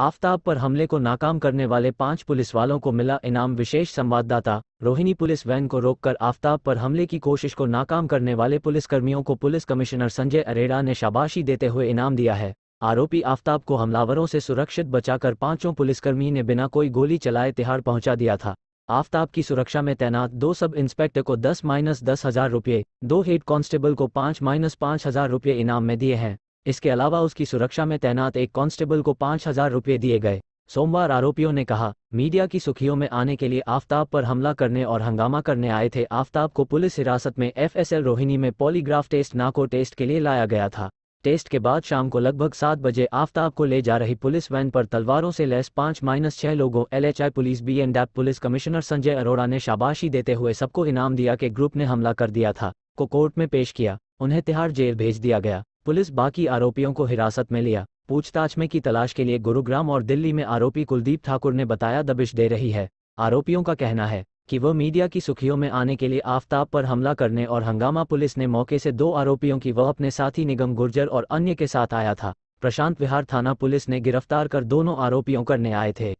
आफ्ताब पर हमले को नाकाम करने वाले पांच पुलिस वालों को मिला इनाम विशेष संवाददाता रोहिणी पुलिस वैन को रोककर आफ्ताब पर हमले की कोशिश को नाकाम करने वाले पुलिसकर्मियों को पुलिस कमिश्नर संजय अरेड़ा ने शाबाशी देते हुए इनाम दिया है आरोपी आफ्ताब को हमलावरों से सुरक्षित बचाकर पांचों पुलिसकर्मी ने बिना कोई गोली चलाए तिहाड़ पहुंचा दिया था आफ्ताब की सुरक्षा में तैनात दो सब इंस्पेक्टर को दस माइनस दस हजार रुपये दो हेड कांस्टेबल को पाँच माइनस पांच हजार रुपये इनाम में दिए हैं इसके अलावा उसकी सुरक्षा में तैनात एक कांस्टेबल को पाँच हजार रुपये दिए गए सोमवार आरोपियों ने कहा मीडिया की सुखियों में आने के लिए आफ्ताब पर हमला करने और हंगामा करने आए थे आफ्ताब को पुलिस हिरासत में एफएसएल रोहिणी में पॉलीग्राफ टेस्ट नाको टेस्ट के लिए लाया गया था टेस्ट के बाद शाम को लगभग सात बजे आफ्ताब को ले जा रही पुलिस वैन पर तलवारों से लैस पांच माइनस छह लोगों एलएचआई पुलिस बी एंड डैप पुलिस कमिश्नर संजय अरोड़ा ने शाबाशी देते हुए सबको इनाम दिया के ग्रुप ने हमला कर दिया था को कोर्ट में पेश किया उन्हें तिहाड़ जेल भेज दिया गया पुलिस बाकी आरोपियों को हिरासत में लिया पूछताछ में की तलाश के लिए गुरुग्राम और दिल्ली में आरोपी कुलदीप ठाकुर ने बताया दबिश दे रही है आरोपियों का कहना है कि वह मीडिया की सुखियों में आने के लिए आफ्ताब पर हमला करने और हंगामा पुलिस ने मौके से दो आरोपियों की वह अपने साथी निगम गुर्जर और अन्य के साथ आया था प्रशांत विहार थाना पुलिस ने गिरफ्तार कर दोनों आरोपियों करने आए थे